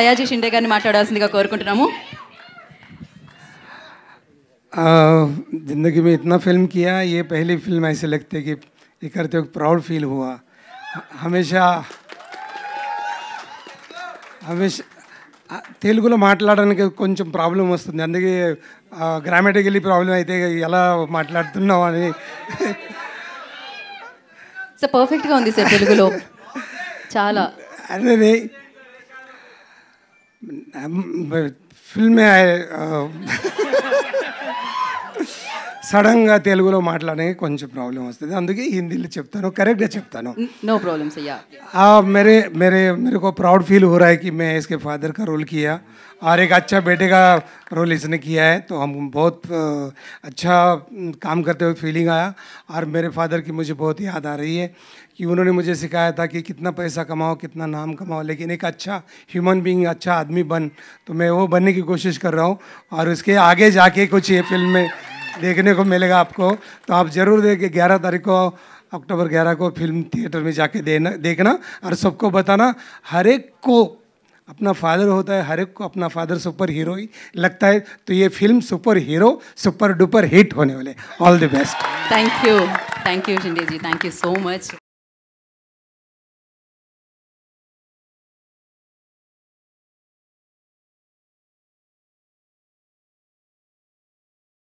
సయాజీ షిండే గారిని మాట్లాడాల్సిందిగా కోరుకుంటున్నాము జిందగీ में ఇతనా ఫిల్మ్ కియా ఏ పహలి ఫిల్మ్ ఐసే लगती కి कि ये ఒక ప్రౌడ్ ఫీల్ హువా హమేషా हमेशा తెలుగులో మాట్లాడడానికి కొంచెం ప్రాబ్లం వస్తుంది అందుకే వెళ్ళి ప్రాబ్లం అయితే ఎలా మాట్లాడుతున్నాం అని సార్ పర్ఫెక్ట్గా ఉంది సార్ తెలుగులో చాలా అదే फिल्में आए సడన్గా తెలుగులో మాట్లాడడానికి కొంచెం हिंदी వస్తుంది అందుకే హిందీలో చెప్తాను కరెక్ట్గా చెప్తాను నో ప్రాబ్లం मेरे मेरे मेरे को प्राउड फील हो रहा है कि मैं इसके फादर का रोल किया और एक अच्छा बेटे का रोल इसने किया है तो हम बहुत अच्छा काम करते हुए फीलिंग आया और मेरे फादर की मुझे बहुत याद आ रही है कि उन्होंने मुझे सिखाया था कि कितना पैसा कमाओ कितना नाम कमाओ लेकिन एक अच्छा ह्यूमन बीइंग अच्छा आदमी बन तो मैं वो बनने की कोशिश कर रहा हूँ और उसके आगे जाके कुछ ये फिल्म में देखने को मिलेगा आपको तो आप ज़रूर देखिए ग्यारह तारीख को अक्टूबर ग्यारह को फिल्म थिएटर में जाके देना देखना और सबको बताना हर एक को अपना फादर होता है हर एक को अपना फादर सुपर हीरो ही लगता है तो ये film super hero super duper hit होने वाले all the best thank you thank you Shinde ji thank you so much